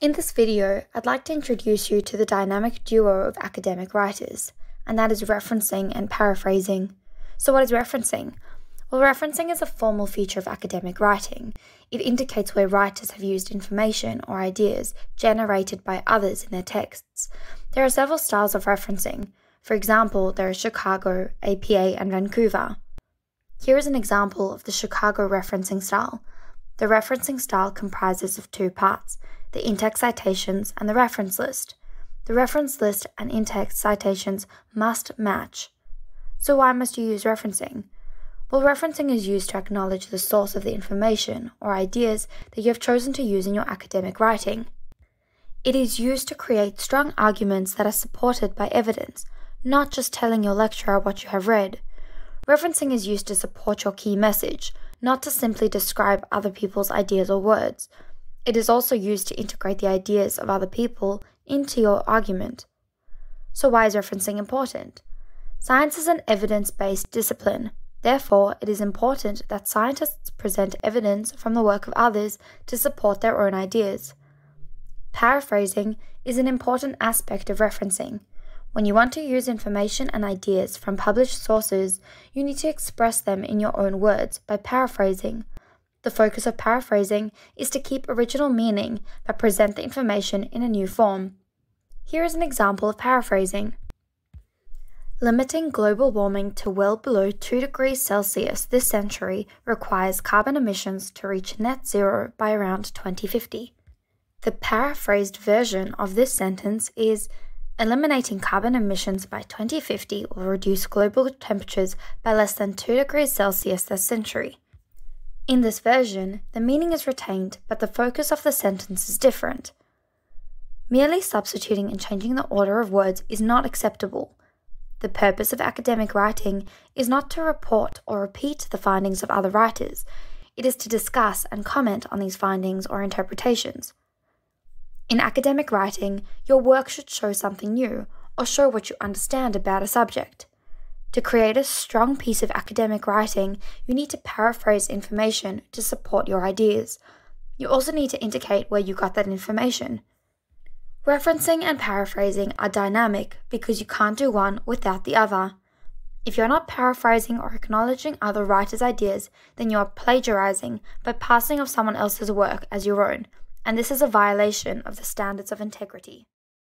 In this video, I'd like to introduce you to the dynamic duo of academic writers, and that is referencing and paraphrasing. So, what is referencing? Well, referencing is a formal feature of academic writing. It indicates where writers have used information or ideas generated by others in their texts. There are several styles of referencing. For example, there are Chicago, APA, and Vancouver. Here is an example of the Chicago referencing style. The referencing style comprises of two parts the in-text citations, and the reference list. The reference list and in-text citations must match. So why must you use referencing? Well, referencing is used to acknowledge the source of the information or ideas that you have chosen to use in your academic writing. It is used to create strong arguments that are supported by evidence, not just telling your lecturer what you have read. Referencing is used to support your key message, not to simply describe other people's ideas or words. It is also used to integrate the ideas of other people into your argument. So, why is referencing important? Science is an evidence based discipline. Therefore, it is important that scientists present evidence from the work of others to support their own ideas. Paraphrasing is an important aspect of referencing. When you want to use information and ideas from published sources, you need to express them in your own words by paraphrasing. The focus of paraphrasing is to keep original meaning but present the information in a new form. Here is an example of paraphrasing. Limiting global warming to well below 2 degrees Celsius this century requires carbon emissions to reach net zero by around 2050. The paraphrased version of this sentence is Eliminating carbon emissions by 2050 will reduce global temperatures by less than 2 degrees Celsius this century. In this version, the meaning is retained, but the focus of the sentence is different. Merely substituting and changing the order of words is not acceptable. The purpose of academic writing is not to report or repeat the findings of other writers, it is to discuss and comment on these findings or interpretations. In academic writing, your work should show something new or show what you understand about a subject. To create a strong piece of academic writing, you need to paraphrase information to support your ideas. You also need to indicate where you got that information. Referencing and paraphrasing are dynamic because you can't do one without the other. If you're not paraphrasing or acknowledging other writers' ideas, then you are plagiarizing by passing off someone else's work as your own, and this is a violation of the standards of integrity.